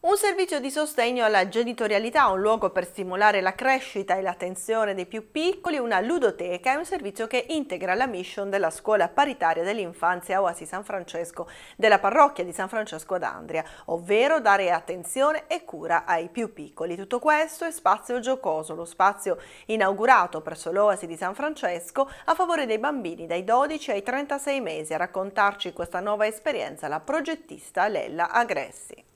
Un servizio di sostegno alla genitorialità, un luogo per stimolare la crescita e l'attenzione dei più piccoli, una ludoteca è un servizio che integra la mission della scuola paritaria dell'infanzia Oasi San Francesco della parrocchia di San Francesco ad Andria, ovvero dare attenzione e cura ai più piccoli. Tutto questo è Spazio Giocoso, lo spazio inaugurato presso l'Oasi di San Francesco a favore dei bambini dai 12 ai 36 mesi. A raccontarci questa nuova esperienza la progettista Lella Agressi.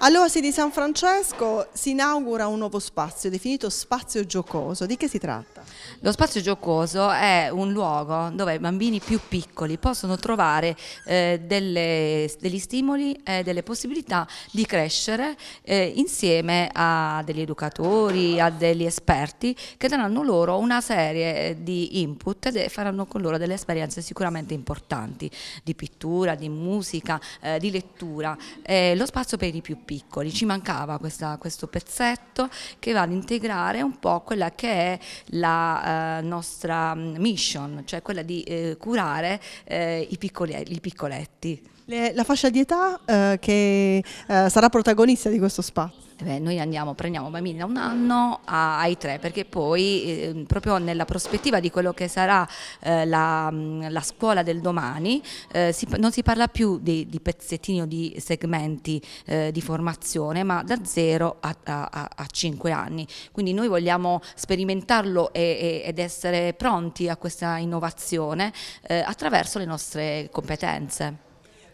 All'Oasi di San Francesco si inaugura un nuovo spazio, definito spazio giocoso. Di che si tratta? Lo spazio giocoso è un luogo dove i bambini più piccoli possono trovare eh, delle, degli stimoli e delle possibilità di crescere eh, insieme a degli educatori, a degli esperti che daranno loro una serie eh, di input e faranno con loro delle esperienze sicuramente importanti di pittura, di musica, eh, di lettura. Eh, lo spazio per i più più piccoli. Ci mancava questa, questo pezzetto che va ad integrare un po' quella che è la eh, nostra mm, mission, cioè quella di eh, curare eh, i, piccoli, i piccoletti. la fascia di età eh, che eh, sarà protagonista di questo spazio? Eh beh, noi andiamo, prendiamo bambini da un anno a, ai tre perché poi eh, proprio nella prospettiva di quello che sarà eh, la, mm, la, scuola del domani eh, si, non si parla più di, di pezzettini o di segmenti eh, di formazione ma da zero a, a, a, 5 anni quindi noi vogliamo sperimentarlo e, e, ed essere pronti a questa innovazione eh, attraverso le nostre competenze.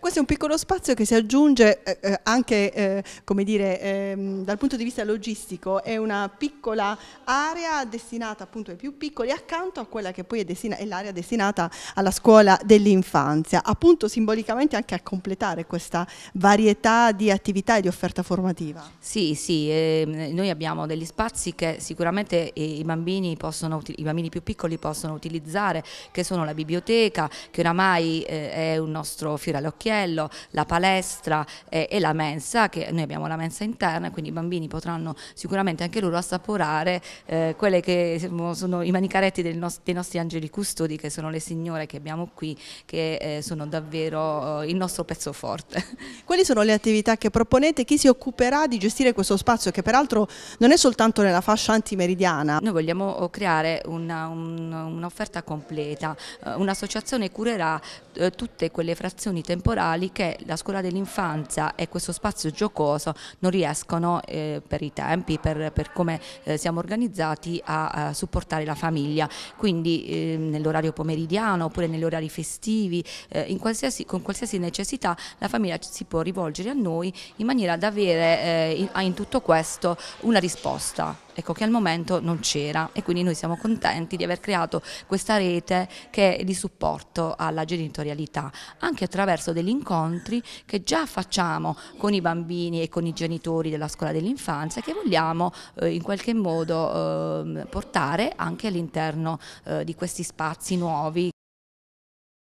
Questo è un piccolo spazio che si aggiunge eh, eh anche eh, come dire, eh, dal punto di vista logistico, è una piccola area destinata appunto ai più piccoli accanto a quella che poi è, destina, è l'area destinata alla scuola dell'infanzia, appunto simbolicamente anche a completare questa varietà di attività e di offerta formativa. Sì, sì, ehm, noi abbiamo degli spazi che sicuramente i bambini, possono, i bambini più piccoli possono utilizzare, che sono la biblioteca, che oramai eh, è un nostro fiore all'occhiello, battigello, la palestra eh, e la mensa, che noi abbiamo la mensa interna, quindi i bambini potranno sicuramente anche loro assaporare eh, quelle che sono i manicaretti dei nostri, dei nostri angeli custodi, che sono le signore che abbiamo qui, che eh, sono davvero eh, il nostro pezzo forte. Quali sono le attività che proponete? Chi si occuperà di gestire questo spazio che peraltro non è soltanto nella fascia antimeridiana? Noi vogliamo oh, creare un'offerta un, completa, eh, un'associazione curerà eh, tutte quelle frazioni temporali culturali che la scuola dell'infanzia e questo spazio giocoso non riescono eh, per i tempi, per, per come eh, siamo organizzati a, a, supportare la famiglia, quindi eh, nell'orario pomeridiano oppure negli orari festivi, eh, qualsiasi, con qualsiasi necessità la famiglia si può rivolgere a noi in maniera da avere eh, in, in tutto questo una risposta ecco, che al momento non c'era e quindi noi siamo contenti di aver creato questa rete che è di supporto alla genitorialità anche attraverso degli incontri che già facciamo con i bambini e con i genitori della scuola dell'infanzia che vogliamo eh, in qualche modo eh, portare anche all'interno eh, di questi spazi nuovi.